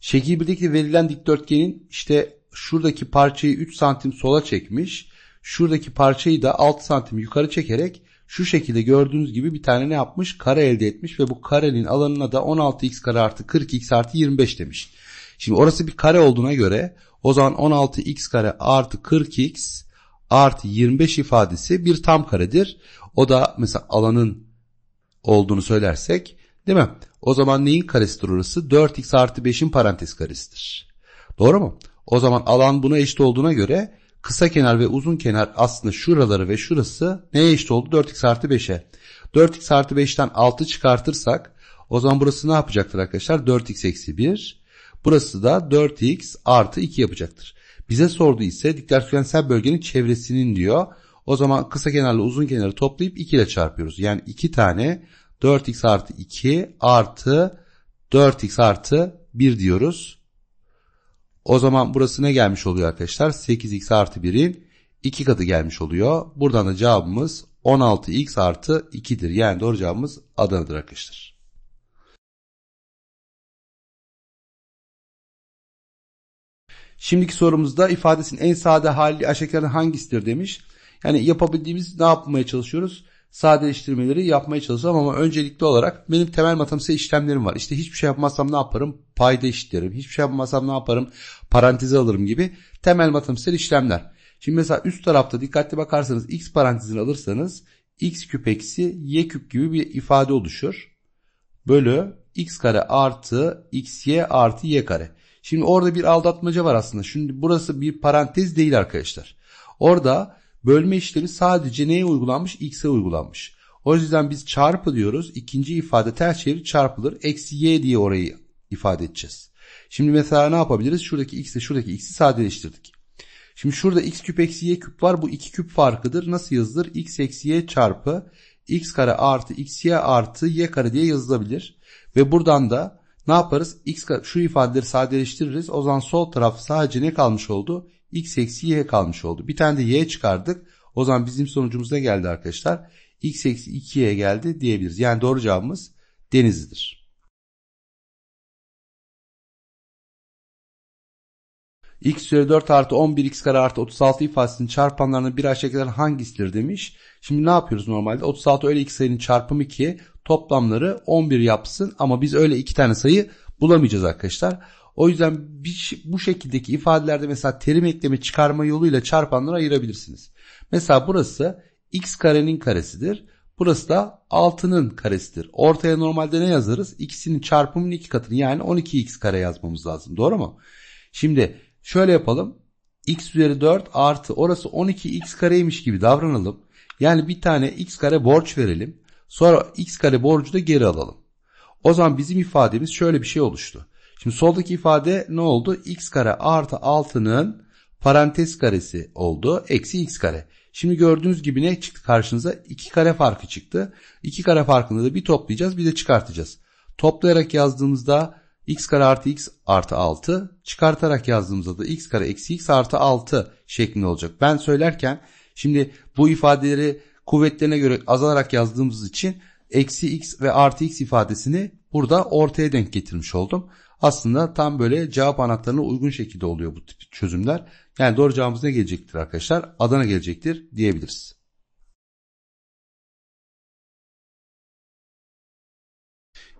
Şekil birlikte verilen dikdörtgenin işte şuradaki parçayı 3 santim sola çekmiş. Şuradaki parçayı da 6 santim yukarı çekerek şu şekilde gördüğünüz gibi bir tane ne yapmış? Kare elde etmiş ve bu karenin alanına da 16x kare artı 40x artı 25 demiş. Şimdi orası bir kare olduğuna göre o zaman 16x kare artı 40x artı 25 ifadesi bir tam karedir. O da mesela alanın olduğunu söylersek değil mi? O zaman neyin karesi orası? 4x artı 5'in parantez karesidir. Doğru mu? O zaman alan buna eşit olduğuna göre kısa kenar ve uzun kenar aslında şuraları ve şurası neye eşit oldu? 4x artı 5'e. 4x artı 5'ten 6 çıkartırsak o zaman burası ne yapacaktır arkadaşlar? 4x eksi 1. Burası da 4x artı 2 yapacaktır. Bize sordu ise dikdörtgensel bölgenin çevresinin diyor o zaman kısa kenarla uzun kenarı toplayıp 2 ile çarpıyoruz. Yani 2 tane 4x artı 2 artı 4x artı 1 diyoruz. O zaman burası ne gelmiş oluyor arkadaşlar? 8x artı 1'in 2 katı gelmiş oluyor. Buradan da cevabımız 16x artı 2'dir. Yani doğru cevabımız Adana'dır arkadaşlar. Şimdiki sorumuzda ifadesinin en sade hali aşağıdakilerden hangisidir demiş. Yani yapabildiğimiz ne yapmaya çalışıyoruz? Sadeleştirmeleri yapmaya çalışıyorum ama öncelikli olarak benim temel matematiksel işlemlerim var. İşte hiçbir şey yapmazsam ne yaparım? Payda eşitlerim. Hiçbir şey yapmazsam ne yaparım? Paranteze alırım gibi temel matematiksel işlemler. Şimdi mesela üst tarafta dikkatli bakarsanız x parantezini alırsanız x küp eksi y küp gibi bir ifade oluşur. Bölü x kare artı xy artı y kare. Şimdi orada bir aldatmaca var aslında. Şimdi burası bir parantez değil arkadaşlar. Orada Bölme işlemi sadece neye uygulanmış? X'e uygulanmış. O yüzden biz çarpı diyoruz. İkinci ifade ters çevir çarpılır. Eksi y diye orayı ifade edeceğiz. Şimdi mesela ne yapabiliriz? Şuradaki x ile şuradaki x'i sadeleştirdik. Şimdi şurada x küp eksi y küp var. Bu iki küp farkıdır. Nasıl yazılır? x eksi y çarpı x kare artı x y artı y kare diye yazılabilir. Ve buradan da ne yaparız? X şu ifadeleri sadeleştiririz. O zaman sol taraf sadece ne kalmış oldu? x eksi y kalmış oldu. Bir tane de y çıkardık. O zaman bizim sonucumuz ne geldi arkadaşlar? x eksi 2y geldi diyebiliriz. Yani doğru cevabımız denizlidir. x üzeri 4 artı 11x kare artı 36 ifadesinin çarpanlarını bir aşağıdakilerden hangisidir demiş. Şimdi ne yapıyoruz normalde? 36 öyle iki sayının çarpımı 2 toplamları 11 yapsın ama biz öyle iki tane sayı bulamayacağız arkadaşlar. O yüzden bir, bu şekildeki ifadelerde mesela terim eklemi çıkarma yoluyla çarpanları ayırabilirsiniz. Mesela burası x karenin karesidir. Burası da 6'nın karesidir. Ortaya normalde ne yazarız? İkisinin çarpımının iki katını yani 12x kare yazmamız lazım. Doğru mu? Şimdi şöyle yapalım. x üzeri 4 artı orası 12x kareymiş gibi davranalım. Yani bir tane x kare borç verelim. Sonra x kare borcu da geri alalım. O zaman bizim ifademiz şöyle bir şey oluştu. Şimdi soldaki ifade ne oldu? x kare artı 6'nın parantez karesi oldu. Eksi x kare. Şimdi gördüğünüz gibi ne çıktı karşınıza? 2 kare farkı çıktı. 2 kare farkını da bir toplayacağız bir de çıkartacağız. Toplayarak yazdığımızda x kare artı x artı 6 çıkartarak yazdığımızda da x kare eksi x artı 6 şeklinde olacak. Ben söylerken şimdi bu ifadeleri kuvvetlerine göre azalarak yazdığımız için eksi x ve artı x ifadesini burada ortaya denk getirmiş oldum. Aslında tam böyle cevap anahtarına uygun şekilde oluyor bu tip çözümler. Yani doğru cevabımız ne gelecektir arkadaşlar? Adana gelecektir diyebiliriz.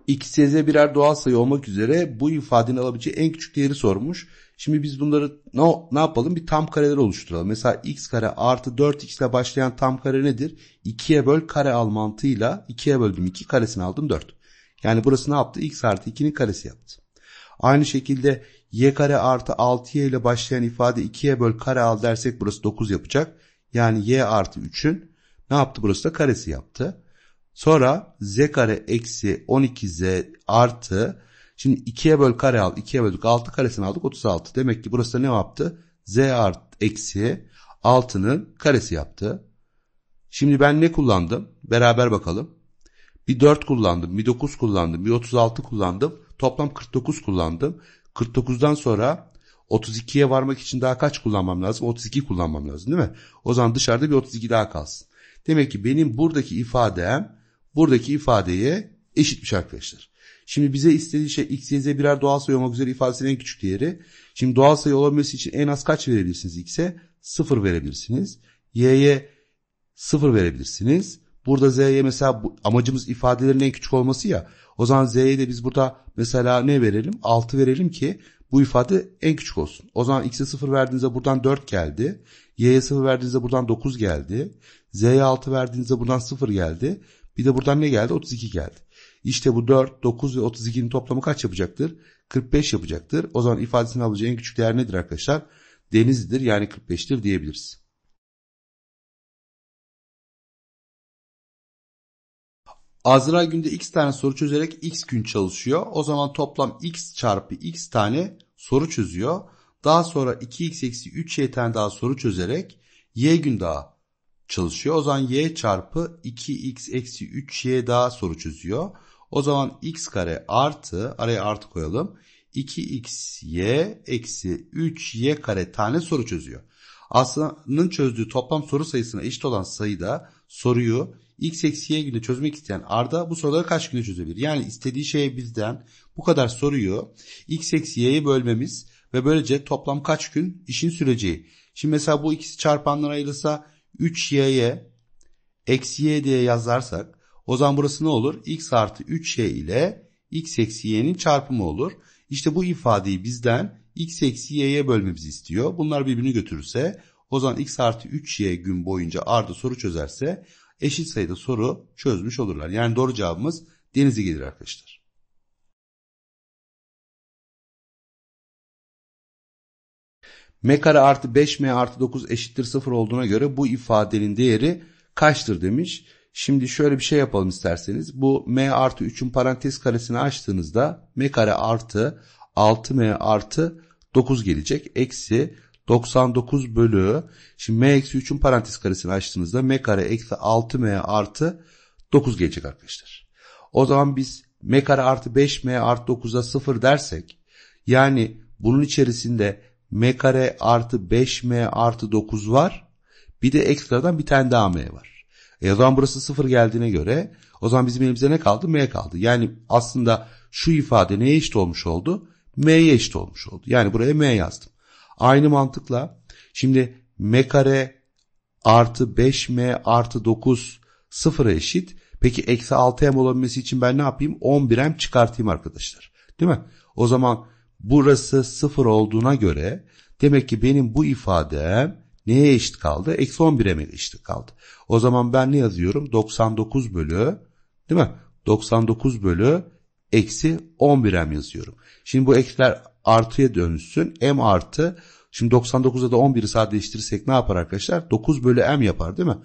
X, Y, Z birer doğal sayı olmak üzere bu ifadenin alabileceği en küçük değeri sormuş. Şimdi biz bunları ne, ne yapalım? Bir tam kareler oluşturalım. Mesela x kare artı 4x ile başlayan tam kare nedir? 2'ye böl kare al mantığıyla 2'ye böldüm 2 karesini aldım 4. Yani burası ne yaptı? x artı 2'nin karesi yaptı. Aynı şekilde y kare artı 6y ile başlayan ifade 2'ye böl kare al dersek burası 9 yapacak. Yani y artı 3'ün ne yaptı burası da karesi yaptı. Sonra z kare eksi 12z artı şimdi 2'ye böl kare al 2'ye böldük 6 karesini aldık 36. Demek ki burası da ne yaptı? z artı eksi 6'nın karesi yaptı. Şimdi ben ne kullandım? Beraber bakalım. Bir 4 kullandım, bir 9 kullandım, bir 36 kullandım. Toplam 49 kullandım. 49'dan sonra 32'ye varmak için daha kaç kullanmam lazım? 32 kullanmam lazım değil mi? O zaman dışarıda bir 32 daha kalsın. Demek ki benim buradaki ifadem buradaki ifadeye eşitmiş arkadaşlar. Şimdi bize istediği şey x, y, z birer doğal sayı olmak üzere ifadesinin en küçük değeri. Şimdi doğal sayı olabilmesi için en az kaç verebilirsiniz x'e? 0 verebilirsiniz. y'ye 0 verebilirsiniz. Burada Z'ye mesela bu, amacımız ifadelerin en küçük olması ya. O zaman Z'ye de biz burada mesela ne verelim? 6 verelim ki bu ifade en küçük olsun. O zaman X'e 0 verdiğinizde buradan 4 geldi. Y'ye 0 verdiğinizde buradan 9 geldi. Z'ye 6 verdiğinizde buradan 0 geldi. Bir de buradan ne geldi? 32 geldi. İşte bu 4, 9 ve 32'nin toplamı kaç yapacaktır? 45 yapacaktır. O zaman ifadesini alacağı en küçük değer nedir arkadaşlar? Denizlidir yani 45'tir diyebiliriz. Azra günde x tane soru çözerek x gün çalışıyor. O zaman toplam x çarpı x tane soru çözüyor. Daha sonra 2x eksi 3y tane daha soru çözerek y gün daha çalışıyor. O zaman y çarpı 2x eksi 3y daha soru çözüyor. O zaman x kare artı araya artı koyalım. 2xy eksi 3y kare tane soru çözüyor. Aslanın çözdüğü toplam soru sayısına eşit olan sayıda soruyu x eksi y günde çözmek isteyen Arda bu soruları kaç günde çözebilir? Yani istediği şey bizden bu kadar soruyu x eksi y'ye bölmemiz ve böylece toplam kaç gün işin süreceği. Şimdi mesela bu ikisi çarpanlar ayrılsa 3y'ye eksi y diye yazarsak o zaman burası ne olur? x artı 3y ile x eksi y'nin çarpımı olur. İşte bu ifadeyi bizden x eksi y'ye bölmemizi istiyor. Bunlar birbirini götürürse o zaman x artı 3y gün boyunca Arda soru çözerse eşit sayıda soru çözmüş olurlar. Yani doğru cevabımız denizi gelir arkadaşlar. m kare artı 5m artı 9 eşittir 0 olduğuna göre bu ifadenin değeri kaçtır demiş. Şimdi şöyle bir şey yapalım isterseniz. Bu m artı 3'ün parantez karesini açtığınızda m kare artı 6m artı 9 gelecek. Eksi 99 bölü şimdi m eksi 3'ün parantez karesini açtığınızda m kare eksi 6m artı 9 gelecek arkadaşlar. O zaman biz m kare artı 5m artı 9'a 0 dersek yani bunun içerisinde m kare artı 5m artı 9 var. Bir de ekstradan bir tane daha m var. E o zaman burası 0 geldiğine göre o zaman bizim elimizde ne kaldı? m kaldı. Yani aslında şu ifade neye eşit olmuş oldu? m'ye eşit olmuş oldu. Yani buraya m yazdım. Aynı mantıkla şimdi m kare artı 5m artı 9 sıfıra eşit. Peki eksi 6m olabilmesi için ben ne yapayım? 11m çıkartayım arkadaşlar. Değil mi? O zaman burası sıfır olduğuna göre demek ki benim bu ifadem neye eşit kaldı? Eksi 11m'e eşit kaldı. O zaman ben ne yazıyorum? 99 bölü değil mi? 99 bölü eksi 11m yazıyorum. Şimdi bu eksiler artıya dönüşsün. M artı şimdi 99'a da 11'i sadeleştirirsek ne yapar arkadaşlar? 9 bölü M yapar değil mi?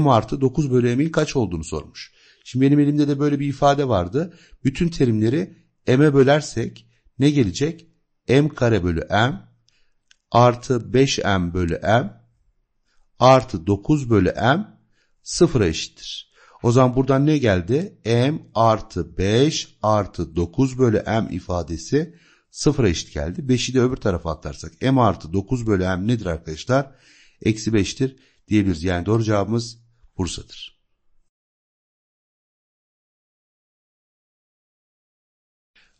M artı 9 bölü M'in kaç olduğunu sormuş. Şimdi benim elimde de böyle bir ifade vardı. Bütün terimleri M'e bölersek ne gelecek? M kare bölü M artı 5M bölü M artı 9 bölü M sıfıra eşittir. O zaman buradan ne geldi? M artı 5 artı 9 bölü M ifadesi sıfıra eşit geldi. 5'i de öbür tarafa atarsak m artı 9 bölü m nedir arkadaşlar? Eksi 5'tir diyebiliriz. Yani doğru cevabımız Bursa'dır.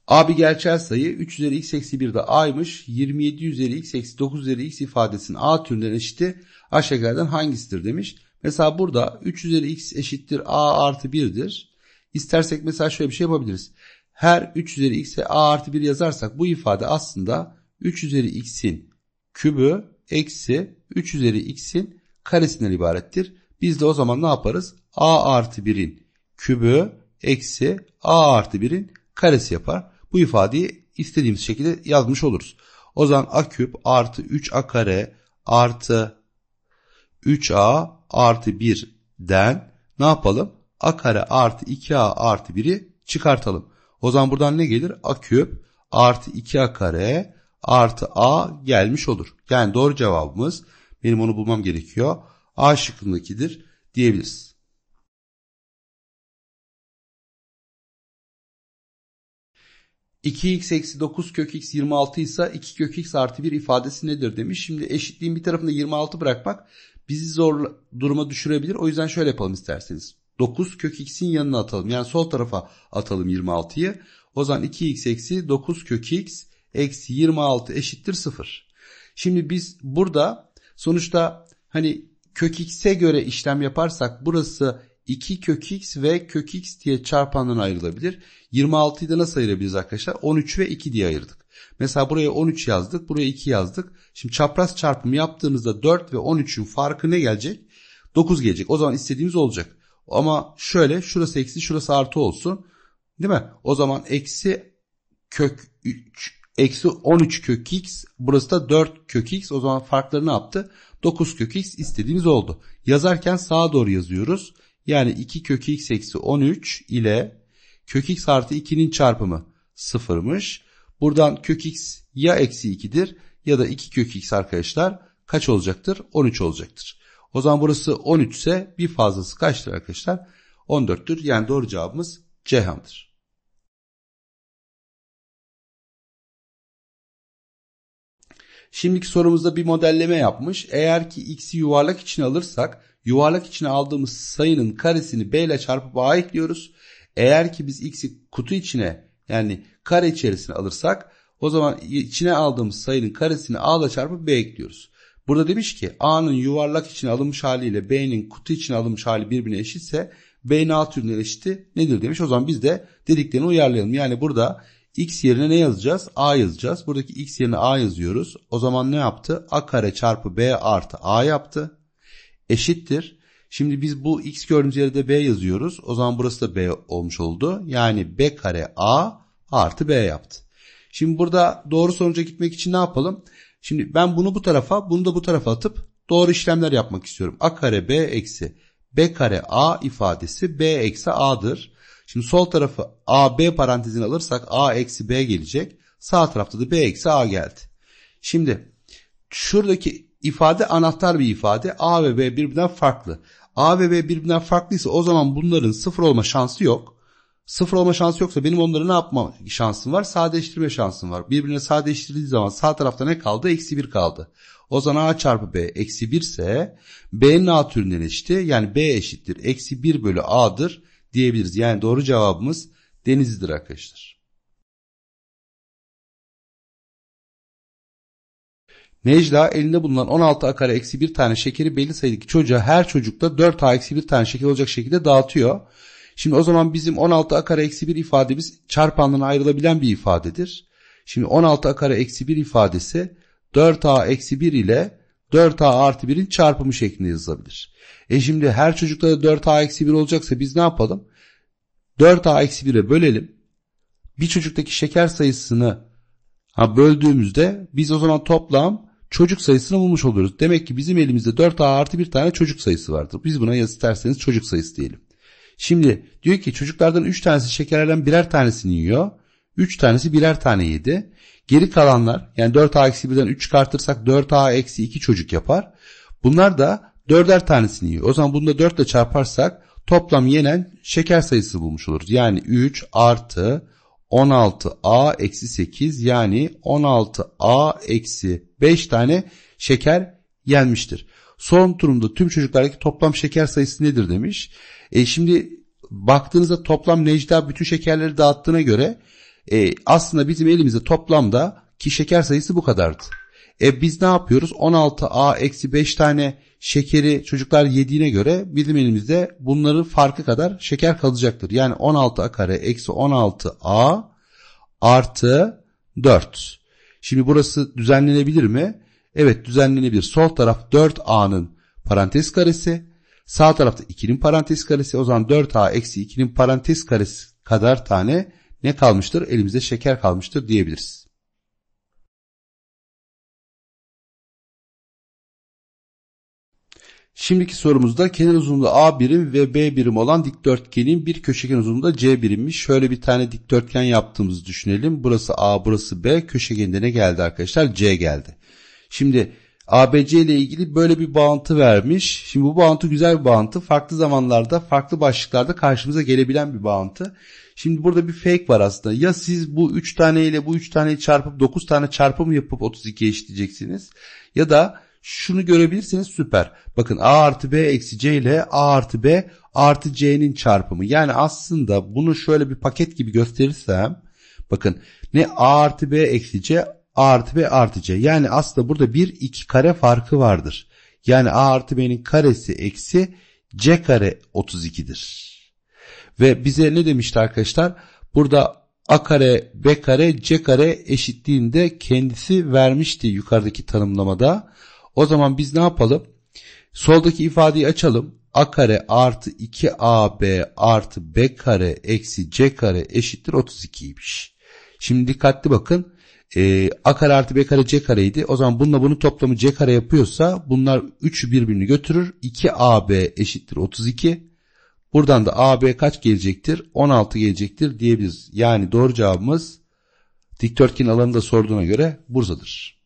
A bir gerçel sayı 3 üzeri x eksi 1 de a'ymış. 27 üzeri x eksi 9 üzeri x ifadesinin a türünden eşiti aşağıdakilerden hangisidir demiş. Mesela burada 3 üzeri x eşittir a artı 1'dir. İstersek mesela şöyle bir şey yapabiliriz her 3 üzeri x'e a artı 1 yazarsak bu ifade aslında 3 üzeri x'in kübü eksi 3 üzeri x'in karesinden ibarettir. Biz de o zaman ne yaparız? a artı 1'in kübü eksi a artı 1'in karesi yapar. Bu ifadeyi istediğimiz şekilde yazmış oluruz. O zaman a küp artı 3a kare artı 3a artı 1'den ne yapalım? a kare artı 2a artı 1'i çıkartalım. O zaman buradan ne gelir? A küp artı 2A kare artı A gelmiş olur. Yani doğru cevabımız benim onu bulmam gerekiyor. A şıkkındakidir diyebiliriz. x eksi 9 kök x 26 ise 2 kök x artı 1 ifadesi nedir demiş. Şimdi eşitliğin bir tarafında 26 bırakmak bizi zor duruma düşürebilir. O yüzden şöyle yapalım isterseniz. 9 kök x'in yanına atalım. Yani sol tarafa atalım 26'yı. O zaman 2x eksi 9 kök x eksi 26 eşittir 0. Şimdi biz burada sonuçta hani kök x'e göre işlem yaparsak burası 2 kök x ve kök x diye çarpandan ayrılabilir. 26'yı da nasıl ayırabiliriz arkadaşlar? 13 ve 2 diye ayırdık. Mesela buraya 13 yazdık, buraya 2 yazdık. Şimdi çapraz çarpımı yaptığımızda 4 ve 13'ün farkı ne gelecek? 9 gelecek. O zaman istediğimiz olacak. Ama şöyle şurası eksi şurası artı olsun. Değil mi? O zaman eksi kök 3 eksi 13 kök x burası da 4 kök x o zaman farkları ne yaptı? 9 kök x istediğimiz oldu. Yazarken sağa doğru yazıyoruz. Yani 2 kök x eksi 13 ile kök x artı 2'nin çarpımı sıfırmış. Buradan kök x ya eksi 2'dir ya da 2 kök x arkadaşlar kaç olacaktır? 13 olacaktır. O zaman burası 13 ise bir fazlası kaçtır arkadaşlar? 14'tür. Yani doğru cevabımız Ceyhan'dır. Şimdiki sorumuzda bir modelleme yapmış. Eğer ki x'i yuvarlak içine alırsak yuvarlak içine aldığımız sayının karesini b ile çarpıp a ekliyoruz. Eğer ki biz x'i kutu içine yani kare içerisine alırsak o zaman içine aldığımız sayının karesini a ile çarpıp b ekliyoruz. Burada demiş ki A'nın yuvarlak için alınmış haliyle B'nin kutu için alınmış hali birbirine eşitse B'nin alt ürünler eşiti nedir demiş. O zaman biz de dediklerini uyarlayalım. Yani burada x yerine ne yazacağız? A yazacağız. Buradaki x yerine A yazıyoruz. O zaman ne yaptı? A kare çarpı B artı A yaptı. Eşittir. Şimdi biz bu x gördüğümüz yere de B yazıyoruz. O zaman burası da B olmuş oldu. Yani B kare A artı B yaptı. Şimdi burada doğru sonuca gitmek için ne yapalım? Şimdi ben bunu bu tarafa bunu da bu tarafa atıp doğru işlemler yapmak istiyorum. A kare B eksi B kare A ifadesi B eksi A'dır. Şimdi sol tarafı A B parantezine alırsak A eksi B gelecek. Sağ tarafta da B eksi A geldi. Şimdi şuradaki ifade anahtar bir ifade. A ve B birbirinden farklı. A ve B birbirinden farklıysa o zaman bunların sıfır olma şansı yok. Sıfır olma şansı yoksa benim onları ne yapma şansım var? Sadeleştirme şansım var. Birbirine sadeleştirildiği zaman sağ tarafta ne kaldı? Eksi 1 kaldı. O zaman a çarpı b eksi 1 ise b'nin a türünden eşiti. Yani b eşittir. Eksi 1 bölü a'dır diyebiliriz. Yani doğru cevabımız denizdir arkadaşlar. Necla elinde bulunan 16 a kare eksi 1 tane şekeri belli sayıdaki çocuğa her çocukta 4 a eksi 1 tane şeker olacak şekilde dağıtıyor. Şimdi o zaman bizim 16 a kare eksi 1 ifademiz çarpanlığına ayrılabilen bir ifadedir. Şimdi 16 a kare eksi 1 ifadesi 4a eksi 1 ile 4a artı 1'in çarpımı şeklinde yazılabilir. E şimdi her çocukta da 4a eksi 1 olacaksa biz ne yapalım? 4a eksi 1'e bölelim. Bir çocuktaki şeker sayısını ha, böldüğümüzde biz o zaman toplam çocuk sayısını bulmuş oluruz. Demek ki bizim elimizde 4a artı 1 tane çocuk sayısı vardır. Biz buna isterseniz çocuk sayısı diyelim. Şimdi diyor ki çocuklardan 3 tanesi şekerlerden birer tanesini yiyor. 3 tanesi birer tane yedi. Geri kalanlar yani 4A eksi 1'den 3 çıkartırsak 4A eksi 2 çocuk yapar. Bunlar da 4'er tanesini yiyor. O zaman bunu da 4 ile çarparsak toplam yenen şeker sayısı bulmuş oluruz. Yani 3 artı 16A eksi 8 yani 16A eksi 5 tane şeker yenmiştir. Son durumda tüm çocuklardaki toplam şeker sayısı nedir demiş. E, şimdi baktığınızda toplam Necda bütün şekerleri dağıttığına göre e, aslında bizim elimizde toplamda ki şeker sayısı bu kadardı. E biz ne yapıyoruz? 16A eksi 5 tane şekeri çocuklar yediğine göre bizim elimizde bunların farkı kadar şeker kalacaktır. Yani 16A kare eksi 16A artı 4. Şimdi burası düzenlenebilir mi? Evet düzenlenebilir. Sol taraf 4A'nın parantez karesi Sağ tarafta 2'nin parantez karesi o zaman 4a eksi 2'nin parantez karesi kadar tane ne kalmıştır? Elimizde şeker kalmıştır diyebiliriz. Şimdiki sorumuzda kenar uzunluğu A birim ve B birim olan dikdörtgenin bir köşegen uzunluğu C birimmiş. Şöyle bir tane dikdörtgen yaptığımızı düşünelim. Burası A, burası B. Köşegende ne geldi arkadaşlar? C geldi. Şimdi ABC ile ilgili böyle bir bağıntı vermiş. Şimdi bu bağıntı güzel bir bağıntı. Farklı zamanlarda, farklı başlıklarda karşımıza gelebilen bir bağıntı. Şimdi burada bir fake var aslında. Ya siz bu 3 tane ile bu 3 taneyi çarpıp 9 tane çarpım yapıp 32 eşitleyeceksiniz. Ya da şunu görebilirsiniz süper. Bakın A artı B eksi C ile A artı B artı C'nin çarpımı. Yani aslında bunu şöyle bir paket gibi gösterirsem bakın ne A artı B eksi C A artı B artı C. Yani aslında burada bir iki kare farkı vardır. Yani A artı B'nin karesi eksi C kare 32'dir. Ve bize ne demişti arkadaşlar? Burada A kare B kare C kare eşitliğinde kendisi vermişti yukarıdaki tanımlamada. O zaman biz ne yapalım? Soldaki ifadeyi açalım. A kare artı 2AB artı B kare eksi C kare eşittir 32'ymiş. Şimdi dikkatli bakın e, a kare artı b kare c kareydi. O zaman bununla bunun toplamı c kare yapıyorsa bunlar 3'ü birbirini götürür. 2ab eşittir 32. Buradan da ab kaç gelecektir? 16 gelecektir diyebiliriz. Yani doğru cevabımız dikdörtgen alanını da sorduğuna göre Bursa'dır.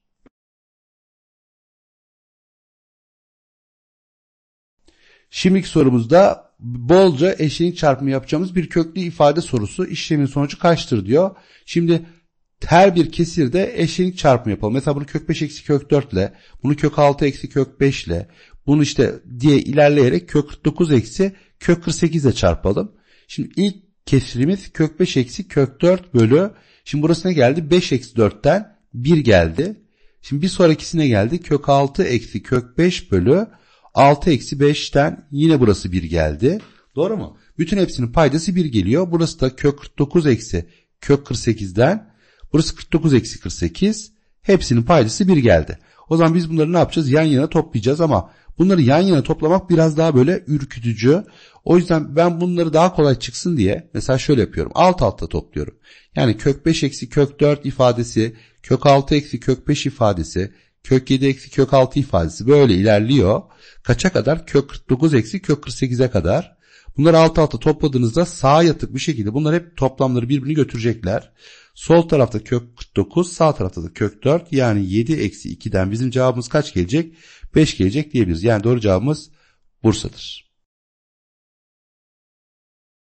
Şimdiki sorumuzda bolca eşlenik çarpımı yapacağımız bir köklü ifade sorusu. işlemin sonucu kaçtır diyor. Şimdi her bir kesirde eşlenik çarpımı yapalım. Mesela bunu kök 5 eksi kök 4 ile, bunu kök 6 eksi kök 5 ile, bunu işte diye ilerleyerek kök 9 eksi kök 48 ile çarpalım. Şimdi ilk kesirimiz kök 5 eksi kök 4 bölü. Şimdi burası ne geldi? 5 eksi 4'ten 1 geldi. Şimdi bir sonrakisine geldi. Kök 6 eksi kök 5 bölü 6 eksi 5'ten yine burası 1 geldi. Doğru mu? Bütün hepsinin paydası 1 geliyor. Burası da kök 49 eksi kök 48'den Burası 49 eksi 48. Hepsinin paylısı 1 geldi. O zaman biz bunları ne yapacağız? Yan yana toplayacağız ama bunları yan yana toplamak biraz daha böyle ürkütücü. O yüzden ben bunları daha kolay çıksın diye mesela şöyle yapıyorum. Alt alta topluyorum. Yani kök 5 eksi kök 4 ifadesi, kök 6 eksi kök 5 ifadesi, kök 7 eksi kök 6 ifadesi böyle ilerliyor. Kaça kadar? Kök 49 eksi kök 48'e kadar. Bunları alt alta topladığınızda sağa yatık bir şekilde bunlar hep toplamları birbirini götürecekler. Sol tarafta kök 9 sağ tarafta da kök 4 yani 7 eksi 2'den bizim cevabımız kaç gelecek? 5 gelecek diyebiliriz. Yani doğru cevabımız Bursa'dır.